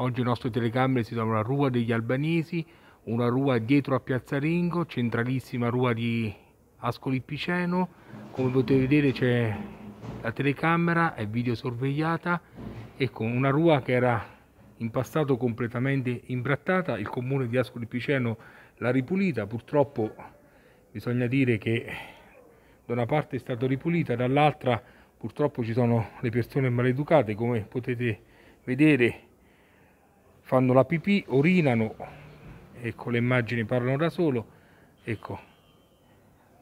Oggi le nostre telecamere si trovano a Rua degli Albanesi, una rua dietro a Piazza Ringo, centralissima rua di Ascoli Piceno. Come potete vedere c'è la telecamera, è videosorvegliata. Ecco, una rua che era in passato completamente imbrattata, il comune di Ascoli Piceno l'ha ripulita, purtroppo bisogna dire che da una parte è stata ripulita, dall'altra purtroppo ci sono le persone maleducate, come potete vedere fanno la pipì, orinano, ecco le immagini parlano da solo, ecco,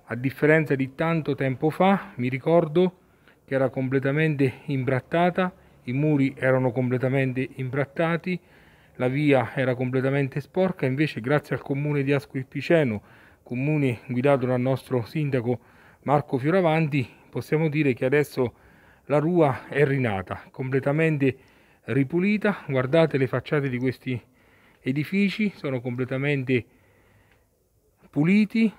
a differenza di tanto tempo fa, mi ricordo che era completamente imbrattata, i muri erano completamente imbrattati, la via era completamente sporca, invece grazie al comune di Asco Piceno, comune guidato dal nostro sindaco Marco Fioravanti, possiamo dire che adesso la rua è rinata, completamente ripulita. Guardate le facciate di questi edifici, sono completamente puliti.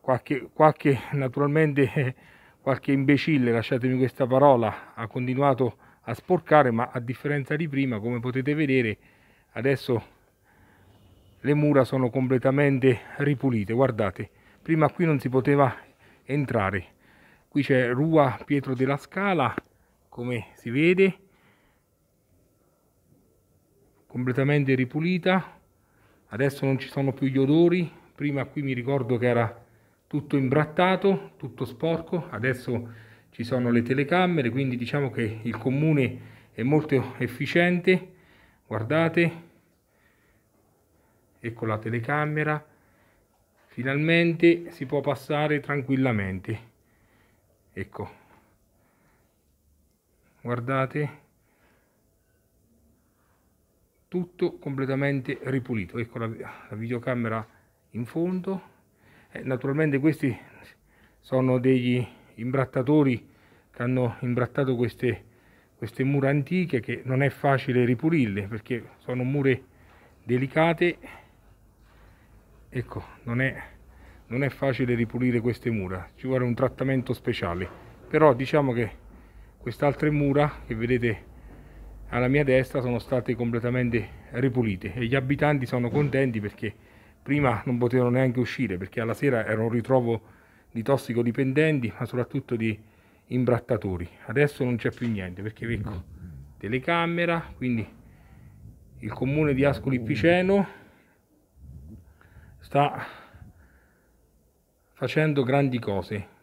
Qualche, qualche naturalmente qualche imbecille, lasciatemi questa parola, ha continuato a sporcare, ma a differenza di prima, come potete vedere, adesso le mura sono completamente ripulite. Guardate, prima qui non si poteva entrare. Qui c'è Rua Pietro della Scala, come si vede, completamente ripulita, adesso non ci sono più gli odori, prima qui mi ricordo che era tutto imbrattato, tutto sporco, adesso ci sono le telecamere, quindi diciamo che il comune è molto efficiente, guardate, ecco la telecamera, finalmente si può passare tranquillamente, ecco, guardate, tutto completamente ripulito ecco la, la videocamera in fondo eh, naturalmente questi sono degli imbrattatori che hanno imbrattato queste, queste mura antiche che non è facile ripulirle perché sono mure delicate ecco non è, non è facile ripulire queste mura ci vuole un trattamento speciale però diciamo che queste altre mura che vedete alla mia destra sono state completamente ripulite e gli abitanti sono contenti perché prima non potevano neanche uscire perché alla sera era un ritrovo di tossicodipendenti ma soprattutto di imbrattatori adesso non c'è più niente perché ecco telecamera quindi il comune di Ascoli Piceno sta facendo grandi cose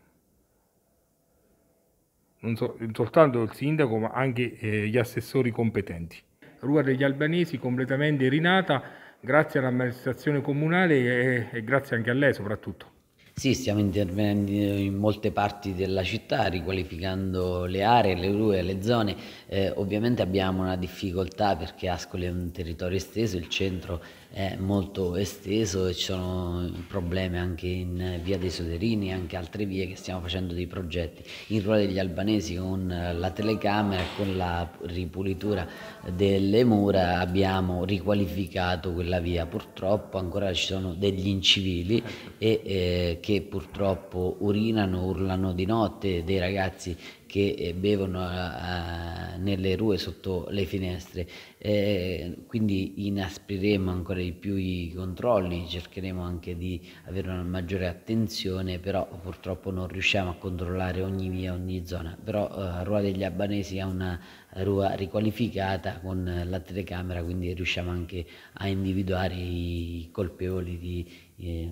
non so, soltanto il sindaco ma anche eh, gli assessori competenti. Rua degli Albanesi completamente rinata grazie all'amministrazione comunale e, e grazie anche a lei soprattutto. Sì, stiamo intervenendo in molte parti della città, riqualificando le aree, le rue, le zone. Eh, ovviamente abbiamo una difficoltà perché Ascoli è un territorio esteso, il centro è molto esteso e ci sono problemi anche in via dei Soderini e anche altre vie che stiamo facendo dei progetti. In Rua degli Albanesi con la telecamera e con la ripulitura delle mura abbiamo riqualificato quella via. Purtroppo ancora ci sono degli incivili e eh, che purtroppo urinano, urlano di notte, dei ragazzi che eh, bevono a, a, nelle rue sotto le finestre. Eh, quindi inaspriremo ancora di più i controlli, cercheremo anche di avere una maggiore attenzione, però purtroppo non riusciamo a controllare ogni via, ogni zona. Però eh, Rua degli Albanesi è una rua riqualificata con la telecamera, quindi riusciamo anche a individuare i colpevoli di eh,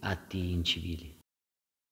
atti incivili.